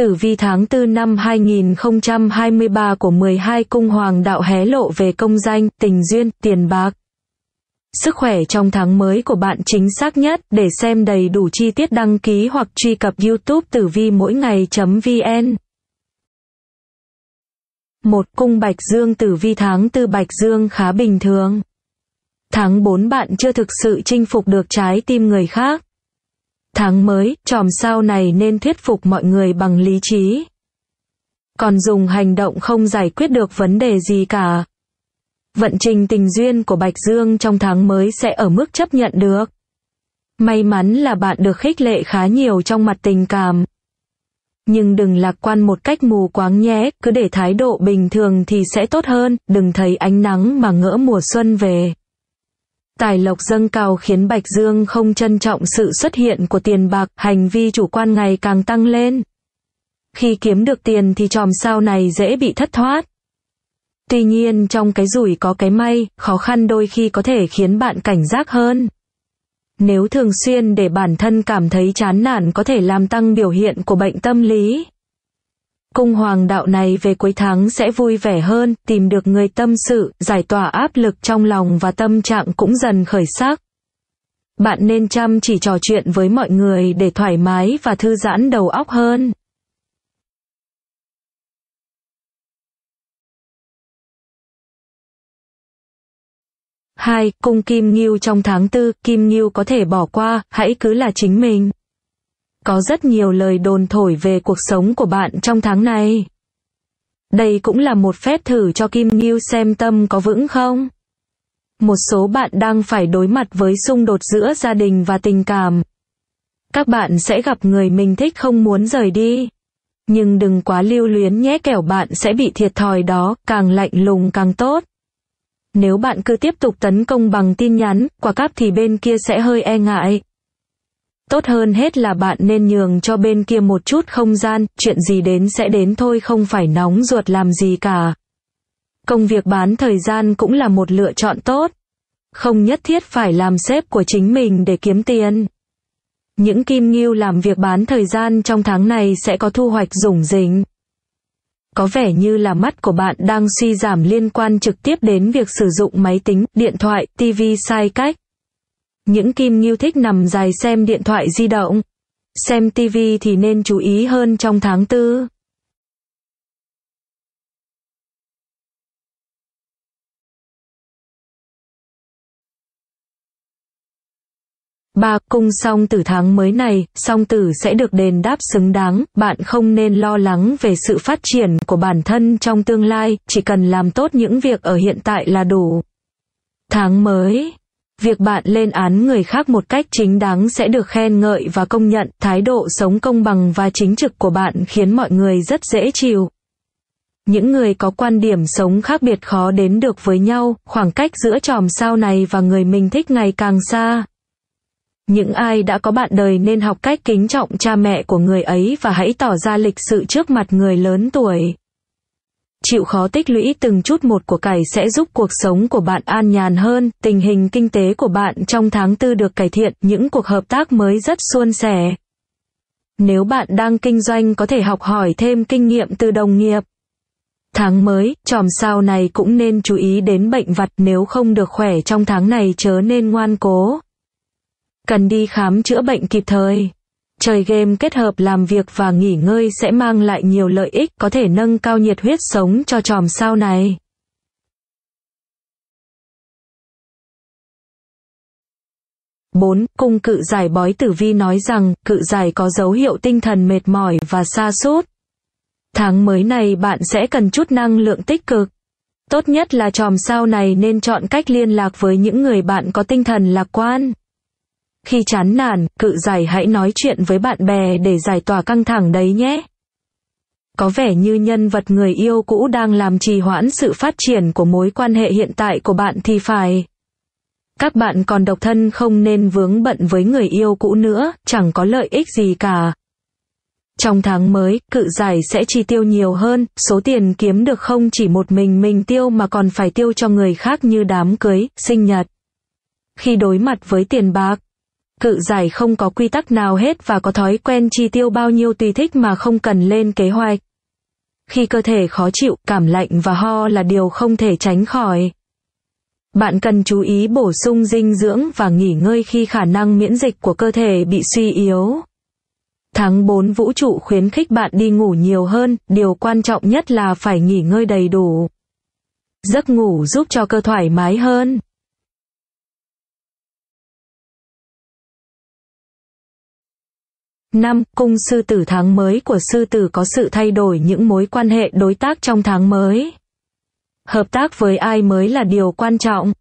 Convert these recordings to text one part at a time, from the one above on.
Tử vi tháng 4 năm 2023 của 12 cung hoàng đạo hé lộ về công danh, tình duyên, tiền bạc. Sức khỏe trong tháng mới của bạn chính xác nhất để xem đầy đủ chi tiết đăng ký hoặc truy cập youtube tử vi mỗi ngày.vn 1. Cung Bạch Dương tử vi tháng 4 Bạch Dương khá bình thường. Tháng 4 bạn chưa thực sự chinh phục được trái tim người khác. Tháng mới, chòm sao này nên thuyết phục mọi người bằng lý trí. Còn dùng hành động không giải quyết được vấn đề gì cả. Vận trình tình duyên của Bạch Dương trong tháng mới sẽ ở mức chấp nhận được. May mắn là bạn được khích lệ khá nhiều trong mặt tình cảm. Nhưng đừng lạc quan một cách mù quáng nhé, cứ để thái độ bình thường thì sẽ tốt hơn, đừng thấy ánh nắng mà ngỡ mùa xuân về. Tài lộc dâng cao khiến Bạch Dương không trân trọng sự xuất hiện của tiền bạc, hành vi chủ quan ngày càng tăng lên. Khi kiếm được tiền thì tròm sao này dễ bị thất thoát. Tuy nhiên trong cái rủi có cái may, khó khăn đôi khi có thể khiến bạn cảnh giác hơn. Nếu thường xuyên để bản thân cảm thấy chán nản có thể làm tăng biểu hiện của bệnh tâm lý. Cung hoàng đạo này về cuối tháng sẽ vui vẻ hơn, tìm được người tâm sự, giải tỏa áp lực trong lòng và tâm trạng cũng dần khởi sắc. Bạn nên chăm chỉ trò chuyện với mọi người để thoải mái và thư giãn đầu óc hơn. hai Cung Kim Ngưu trong tháng tư, Kim Ngưu có thể bỏ qua, hãy cứ là chính mình. Có rất nhiều lời đồn thổi về cuộc sống của bạn trong tháng này. Đây cũng là một phép thử cho Kim Ngưu xem tâm có vững không. Một số bạn đang phải đối mặt với xung đột giữa gia đình và tình cảm. Các bạn sẽ gặp người mình thích không muốn rời đi. Nhưng đừng quá lưu luyến nhé kẻo bạn sẽ bị thiệt thòi đó, càng lạnh lùng càng tốt. Nếu bạn cứ tiếp tục tấn công bằng tin nhắn, quả cáp thì bên kia sẽ hơi e ngại, Tốt hơn hết là bạn nên nhường cho bên kia một chút không gian, chuyện gì đến sẽ đến thôi không phải nóng ruột làm gì cả. Công việc bán thời gian cũng là một lựa chọn tốt. Không nhất thiết phải làm sếp của chính mình để kiếm tiền. Những kim ngưu làm việc bán thời gian trong tháng này sẽ có thu hoạch rủng rỉnh. Có vẻ như là mắt của bạn đang suy giảm liên quan trực tiếp đến việc sử dụng máy tính, điện thoại, TV sai cách những kim ngưu thích nằm dài xem điện thoại di động. Xem TV thì nên chú ý hơn trong tháng tư. Ba cung song tử tháng mới này, song tử sẽ được đền đáp xứng đáng, bạn không nên lo lắng về sự phát triển của bản thân trong tương lai, chỉ cần làm tốt những việc ở hiện tại là đủ. Tháng mới Việc bạn lên án người khác một cách chính đáng sẽ được khen ngợi và công nhận, thái độ sống công bằng và chính trực của bạn khiến mọi người rất dễ chịu. Những người có quan điểm sống khác biệt khó đến được với nhau, khoảng cách giữa chòm sao này và người mình thích ngày càng xa. Những ai đã có bạn đời nên học cách kính trọng cha mẹ của người ấy và hãy tỏ ra lịch sự trước mặt người lớn tuổi. Chịu khó tích lũy từng chút một của cải sẽ giúp cuộc sống của bạn an nhàn hơn, tình hình kinh tế của bạn trong tháng tư được cải thiện, những cuộc hợp tác mới rất suôn sẻ. Nếu bạn đang kinh doanh có thể học hỏi thêm kinh nghiệm từ đồng nghiệp. Tháng mới, tròm sao này cũng nên chú ý đến bệnh vặt nếu không được khỏe trong tháng này chớ nên ngoan cố. Cần đi khám chữa bệnh kịp thời. Chơi game kết hợp làm việc và nghỉ ngơi sẽ mang lại nhiều lợi ích có thể nâng cao nhiệt huyết sống cho chòm sao này. bốn cung cự giải bói tử vi nói rằng cự giải có dấu hiệu tinh thần mệt mỏi và xa sút tháng mới này bạn sẽ cần chút năng lượng tích cực tốt nhất là chòm sao này nên chọn cách liên lạc với những người bạn có tinh thần lạc quan khi chán nản, cự giải hãy nói chuyện với bạn bè để giải tỏa căng thẳng đấy nhé. Có vẻ như nhân vật người yêu cũ đang làm trì hoãn sự phát triển của mối quan hệ hiện tại của bạn thì phải. Các bạn còn độc thân không nên vướng bận với người yêu cũ nữa, chẳng có lợi ích gì cả. Trong tháng mới, cự giải sẽ chi tiêu nhiều hơn, số tiền kiếm được không chỉ một mình mình tiêu mà còn phải tiêu cho người khác như đám cưới, sinh nhật. Khi đối mặt với tiền bạc, cự giải không có quy tắc nào hết và có thói quen chi tiêu bao nhiêu tùy thích mà không cần lên kế hoạch. Khi cơ thể khó chịu, cảm lạnh và ho là điều không thể tránh khỏi. Bạn cần chú ý bổ sung dinh dưỡng và nghỉ ngơi khi khả năng miễn dịch của cơ thể bị suy yếu. Tháng 4 vũ trụ khuyến khích bạn đi ngủ nhiều hơn, điều quan trọng nhất là phải nghỉ ngơi đầy đủ. Giấc ngủ giúp cho cơ thoải mái hơn. 5. Cung sư tử tháng mới của sư tử có sự thay đổi những mối quan hệ đối tác trong tháng mới. Hợp tác với ai mới là điều quan trọng.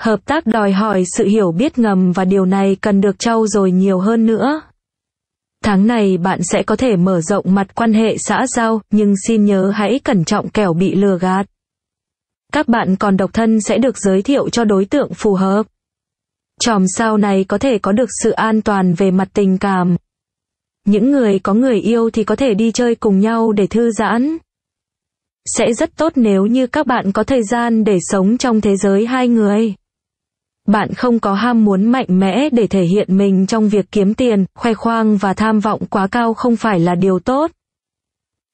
Hợp tác đòi hỏi sự hiểu biết ngầm và điều này cần được trau dồi nhiều hơn nữa. Tháng này bạn sẽ có thể mở rộng mặt quan hệ xã giao, nhưng xin nhớ hãy cẩn trọng kẻo bị lừa gạt. Các bạn còn độc thân sẽ được giới thiệu cho đối tượng phù hợp. Chòm sao này có thể có được sự an toàn về mặt tình cảm, những người có người yêu thì có thể đi chơi cùng nhau để thư giãn. Sẽ rất tốt nếu như các bạn có thời gian để sống trong thế giới hai người. Bạn không có ham muốn mạnh mẽ để thể hiện mình trong việc kiếm tiền, khoe khoang và tham vọng quá cao không phải là điều tốt.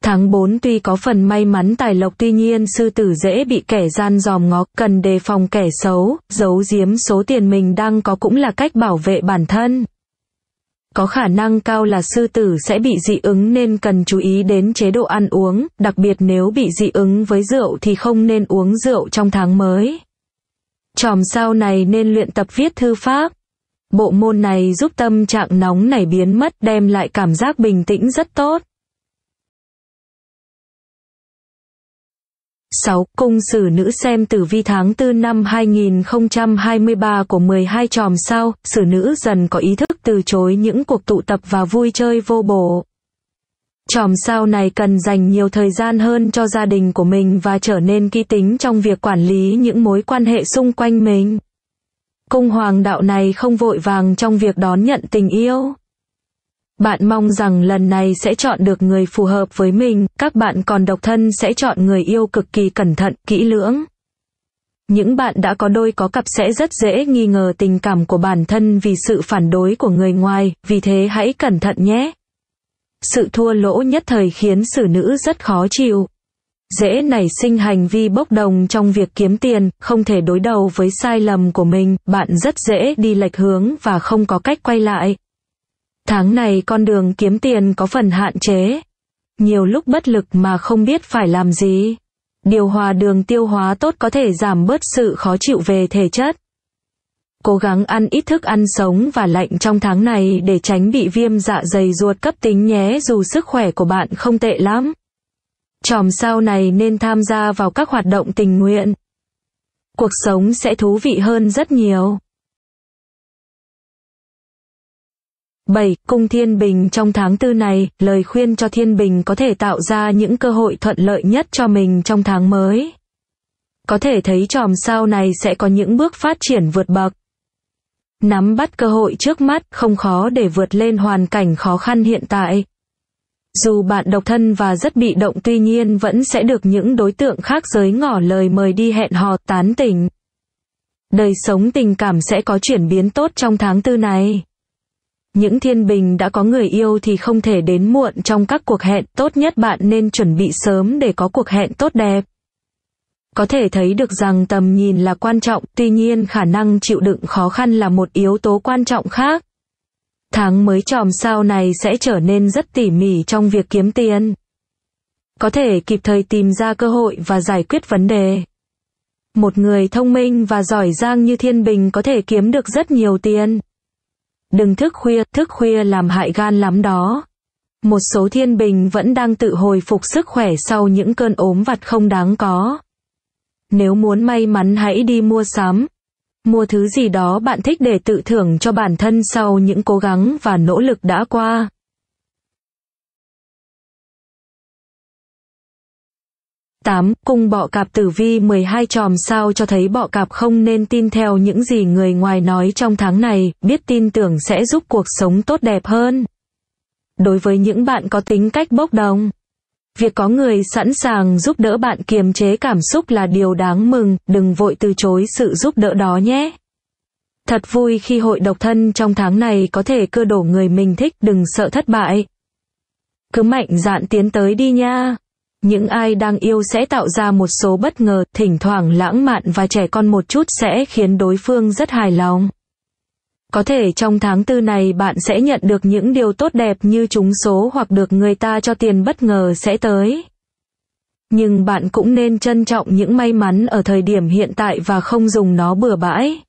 Tháng 4 tuy có phần may mắn tài lộc tuy nhiên sư tử dễ bị kẻ gian dòm ngó, cần đề phòng kẻ xấu, giấu giếm số tiền mình đang có cũng là cách bảo vệ bản thân. Có khả năng cao là sư tử sẽ bị dị ứng nên cần chú ý đến chế độ ăn uống, đặc biệt nếu bị dị ứng với rượu thì không nên uống rượu trong tháng mới. Chòm sao này nên luyện tập viết thư pháp. Bộ môn này giúp tâm trạng nóng nảy biến mất đem lại cảm giác bình tĩnh rất tốt. 6. Cung sử nữ xem tử vi tháng 4 năm 2023 của 12 tròm sao, sử nữ dần có ý thức từ chối những cuộc tụ tập và vui chơi vô bổ. Tròm sao này cần dành nhiều thời gian hơn cho gia đình của mình và trở nên kỹ tính trong việc quản lý những mối quan hệ xung quanh mình. Cung hoàng đạo này không vội vàng trong việc đón nhận tình yêu. Bạn mong rằng lần này sẽ chọn được người phù hợp với mình, các bạn còn độc thân sẽ chọn người yêu cực kỳ cẩn thận, kỹ lưỡng. Những bạn đã có đôi có cặp sẽ rất dễ nghi ngờ tình cảm của bản thân vì sự phản đối của người ngoài, vì thế hãy cẩn thận nhé. Sự thua lỗ nhất thời khiến xử nữ rất khó chịu. Dễ nảy sinh hành vi bốc đồng trong việc kiếm tiền, không thể đối đầu với sai lầm của mình, bạn rất dễ đi lệch hướng và không có cách quay lại. Tháng này con đường kiếm tiền có phần hạn chế. Nhiều lúc bất lực mà không biết phải làm gì. Điều hòa đường tiêu hóa tốt có thể giảm bớt sự khó chịu về thể chất. Cố gắng ăn ít thức ăn sống và lạnh trong tháng này để tránh bị viêm dạ dày ruột cấp tính nhé dù sức khỏe của bạn không tệ lắm. Chòm sao này nên tham gia vào các hoạt động tình nguyện. Cuộc sống sẽ thú vị hơn rất nhiều. 7. Cung Thiên Bình trong tháng tư này, lời khuyên cho Thiên Bình có thể tạo ra những cơ hội thuận lợi nhất cho mình trong tháng mới. Có thể thấy tròm sao này sẽ có những bước phát triển vượt bậc. Nắm bắt cơ hội trước mắt không khó để vượt lên hoàn cảnh khó khăn hiện tại. Dù bạn độc thân và rất bị động tuy nhiên vẫn sẽ được những đối tượng khác giới ngỏ lời mời đi hẹn hò tán tỉnh. Đời sống tình cảm sẽ có chuyển biến tốt trong tháng tư này những thiên bình đã có người yêu thì không thể đến muộn trong các cuộc hẹn, tốt nhất bạn nên chuẩn bị sớm để có cuộc hẹn tốt đẹp. Có thể thấy được rằng tầm nhìn là quan trọng, tuy nhiên khả năng chịu đựng khó khăn là một yếu tố quan trọng khác. Tháng mới tròm sao này sẽ trở nên rất tỉ mỉ trong việc kiếm tiền. Có thể kịp thời tìm ra cơ hội và giải quyết vấn đề. Một người thông minh và giỏi giang như Thiên Bình có thể kiếm được rất nhiều tiền. Đừng thức khuya, thức khuya làm hại gan lắm đó. Một số thiên bình vẫn đang tự hồi phục sức khỏe sau những cơn ốm vặt không đáng có. Nếu muốn may mắn hãy đi mua sắm. Mua thứ gì đó bạn thích để tự thưởng cho bản thân sau những cố gắng và nỗ lực đã qua. 8, cung bọ cạp tử vi 12 tròm sao cho thấy bọ cạp không nên tin theo những gì người ngoài nói trong tháng này, biết tin tưởng sẽ giúp cuộc sống tốt đẹp hơn. Đối với những bạn có tính cách bốc đồng, việc có người sẵn sàng giúp đỡ bạn kiềm chế cảm xúc là điều đáng mừng, đừng vội từ chối sự giúp đỡ đó nhé. Thật vui khi hội độc thân trong tháng này có thể cơ đổ người mình thích, đừng sợ thất bại. Cứ mạnh dạn tiến tới đi nha. Những ai đang yêu sẽ tạo ra một số bất ngờ, thỉnh thoảng lãng mạn và trẻ con một chút sẽ khiến đối phương rất hài lòng. Có thể trong tháng tư này bạn sẽ nhận được những điều tốt đẹp như trúng số hoặc được người ta cho tiền bất ngờ sẽ tới. Nhưng bạn cũng nên trân trọng những may mắn ở thời điểm hiện tại và không dùng nó bừa bãi.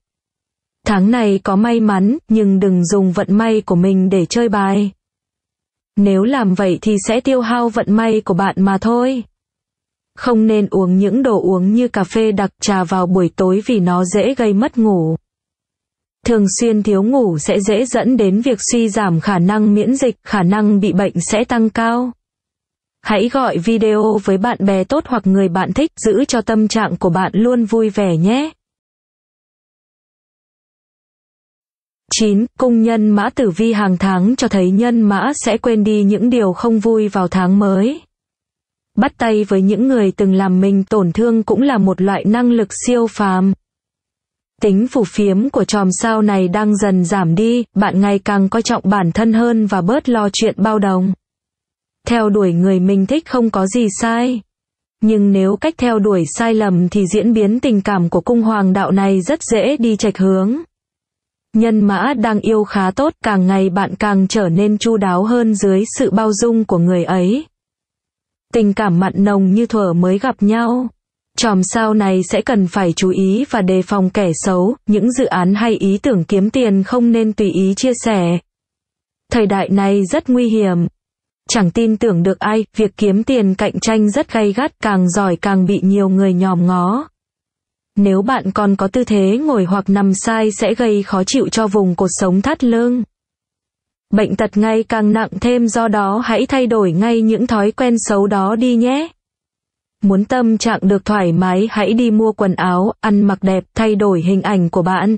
Tháng này có may mắn, nhưng đừng dùng vận may của mình để chơi bài. Nếu làm vậy thì sẽ tiêu hao vận may của bạn mà thôi. Không nên uống những đồ uống như cà phê đặc trà vào buổi tối vì nó dễ gây mất ngủ. Thường xuyên thiếu ngủ sẽ dễ dẫn đến việc suy giảm khả năng miễn dịch, khả năng bị bệnh sẽ tăng cao. Hãy gọi video với bạn bè tốt hoặc người bạn thích giữ cho tâm trạng của bạn luôn vui vẻ nhé. 9. Cung nhân mã tử vi hàng tháng cho thấy nhân mã sẽ quên đi những điều không vui vào tháng mới. Bắt tay với những người từng làm mình tổn thương cũng là một loại năng lực siêu phàm. Tính phù phiếm của chòm sao này đang dần giảm đi, bạn ngày càng coi trọng bản thân hơn và bớt lo chuyện bao đồng. Theo đuổi người mình thích không có gì sai. Nhưng nếu cách theo đuổi sai lầm thì diễn biến tình cảm của cung hoàng đạo này rất dễ đi chệch hướng. Nhân mã đang yêu khá tốt, càng ngày bạn càng trở nên chu đáo hơn dưới sự bao dung của người ấy. Tình cảm mặn nồng như thuở mới gặp nhau. Chòm sao này sẽ cần phải chú ý và đề phòng kẻ xấu, những dự án hay ý tưởng kiếm tiền không nên tùy ý chia sẻ. Thời đại này rất nguy hiểm. Chẳng tin tưởng được ai, việc kiếm tiền cạnh tranh rất gay gắt, càng giỏi càng bị nhiều người nhòm ngó. Nếu bạn còn có tư thế ngồi hoặc nằm sai sẽ gây khó chịu cho vùng cột sống thắt lưng. Bệnh tật ngày càng nặng thêm do đó hãy thay đổi ngay những thói quen xấu đó đi nhé. Muốn tâm trạng được thoải mái hãy đi mua quần áo, ăn mặc đẹp, thay đổi hình ảnh của bạn.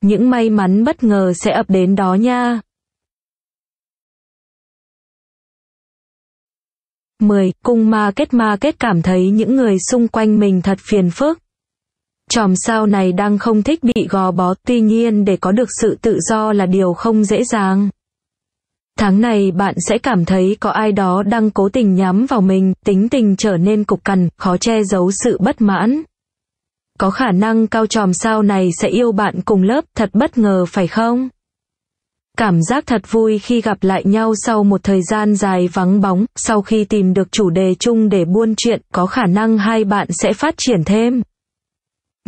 Những may mắn bất ngờ sẽ ập đến đó nha. 10. Cung ma kết ma kết cảm thấy những người xung quanh mình thật phiền phức. Chòm sao này đang không thích bị gò bó, tuy nhiên để có được sự tự do là điều không dễ dàng. Tháng này bạn sẽ cảm thấy có ai đó đang cố tình nhắm vào mình, tính tình trở nên cục cằn, khó che giấu sự bất mãn. Có khả năng cao chòm sao này sẽ yêu bạn cùng lớp, thật bất ngờ phải không? Cảm giác thật vui khi gặp lại nhau sau một thời gian dài vắng bóng, sau khi tìm được chủ đề chung để buôn chuyện, có khả năng hai bạn sẽ phát triển thêm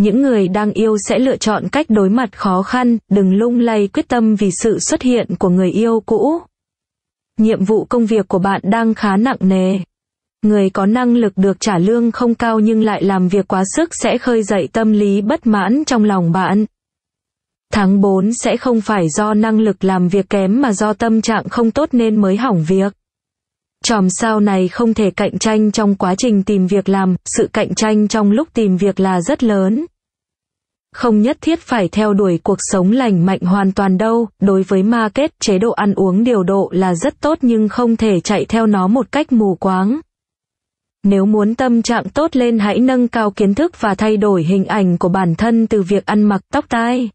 những người đang yêu sẽ lựa chọn cách đối mặt khó khăn đừng lung lay quyết tâm vì sự xuất hiện của người yêu cũ nhiệm vụ công việc của bạn đang khá nặng nề người có năng lực được trả lương không cao nhưng lại làm việc quá sức sẽ khơi dậy tâm lý bất mãn trong lòng bạn tháng 4 sẽ không phải do năng lực làm việc kém mà do tâm trạng không tốt nên mới hỏng việc Chòm sao này không thể cạnh tranh trong quá trình tìm việc làm, sự cạnh tranh trong lúc tìm việc là rất lớn. Không nhất thiết phải theo đuổi cuộc sống lành mạnh hoàn toàn đâu, đối với ma chế độ ăn uống điều độ là rất tốt nhưng không thể chạy theo nó một cách mù quáng. Nếu muốn tâm trạng tốt lên hãy nâng cao kiến thức và thay đổi hình ảnh của bản thân từ việc ăn mặc tóc tai.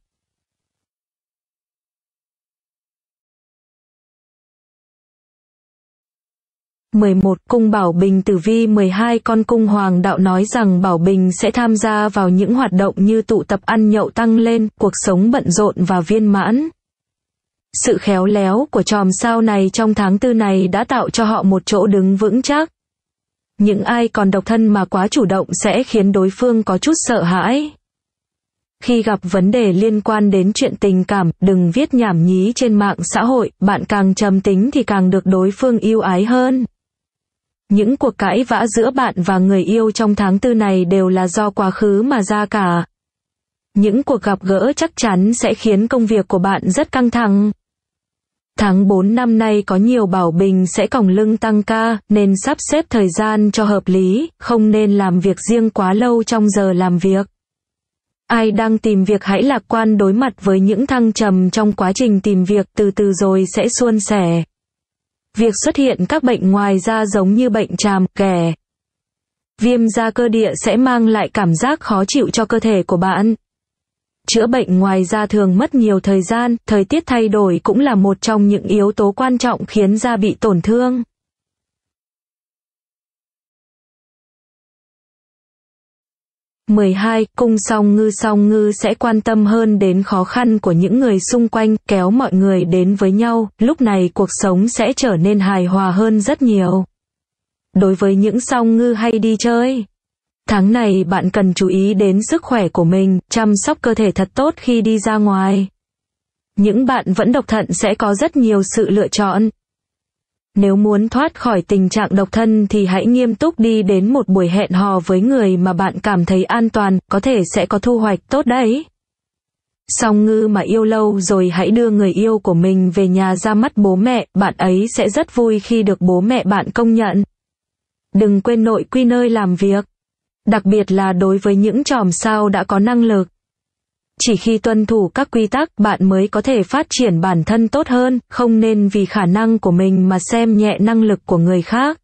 11 cung Bảo Bình Tử Vi 12 con cung Hoàng đạo nói rằng Bảo Bình sẽ tham gia vào những hoạt động như tụ tập ăn nhậu tăng lên, cuộc sống bận rộn và viên mãn. Sự khéo léo của chòm sao này trong tháng tư này đã tạo cho họ một chỗ đứng vững chắc. Những ai còn độc thân mà quá chủ động sẽ khiến đối phương có chút sợ hãi. Khi gặp vấn đề liên quan đến chuyện tình cảm, đừng viết nhảm nhí trên mạng xã hội, bạn càng trầm tính thì càng được đối phương yêu ái hơn. Những cuộc cãi vã giữa bạn và người yêu trong tháng tư này đều là do quá khứ mà ra cả. Những cuộc gặp gỡ chắc chắn sẽ khiến công việc của bạn rất căng thẳng. Tháng 4 năm nay có nhiều bảo bình sẽ còng lưng tăng ca, nên sắp xếp thời gian cho hợp lý, không nên làm việc riêng quá lâu trong giờ làm việc. Ai đang tìm việc hãy lạc quan đối mặt với những thăng trầm trong quá trình tìm việc từ từ rồi sẽ suôn sẻ. Việc xuất hiện các bệnh ngoài da giống như bệnh tràm, kè. Viêm da cơ địa sẽ mang lại cảm giác khó chịu cho cơ thể của bạn. Chữa bệnh ngoài da thường mất nhiều thời gian, thời tiết thay đổi cũng là một trong những yếu tố quan trọng khiến da bị tổn thương. 12. Cung song ngư song ngư sẽ quan tâm hơn đến khó khăn của những người xung quanh, kéo mọi người đến với nhau, lúc này cuộc sống sẽ trở nên hài hòa hơn rất nhiều. Đối với những song ngư hay đi chơi, tháng này bạn cần chú ý đến sức khỏe của mình, chăm sóc cơ thể thật tốt khi đi ra ngoài. Những bạn vẫn độc thận sẽ có rất nhiều sự lựa chọn, nếu muốn thoát khỏi tình trạng độc thân thì hãy nghiêm túc đi đến một buổi hẹn hò với người mà bạn cảm thấy an toàn, có thể sẽ có thu hoạch tốt đấy. Song ngư mà yêu lâu rồi hãy đưa người yêu của mình về nhà ra mắt bố mẹ, bạn ấy sẽ rất vui khi được bố mẹ bạn công nhận. Đừng quên nội quy nơi làm việc. Đặc biệt là đối với những tròm sao đã có năng lực chỉ khi tuân thủ các quy tắc bạn mới có thể phát triển bản thân tốt hơn, không nên vì khả năng của mình mà xem nhẹ năng lực của người khác.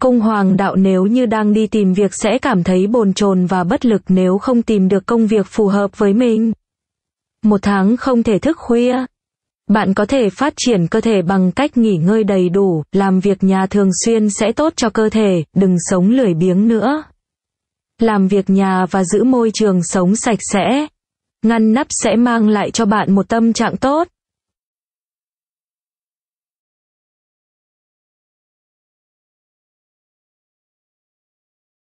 công hoàng đạo nếu như đang đi tìm việc sẽ cảm thấy bồn chồn và bất lực nếu không tìm được công việc phù hợp với mình. Một tháng không thể thức khuya. Bạn có thể phát triển cơ thể bằng cách nghỉ ngơi đầy đủ, làm việc nhà thường xuyên sẽ tốt cho cơ thể, đừng sống lười biếng nữa. Làm việc nhà và giữ môi trường sống sạch sẽ, ngăn nắp sẽ mang lại cho bạn một tâm trạng tốt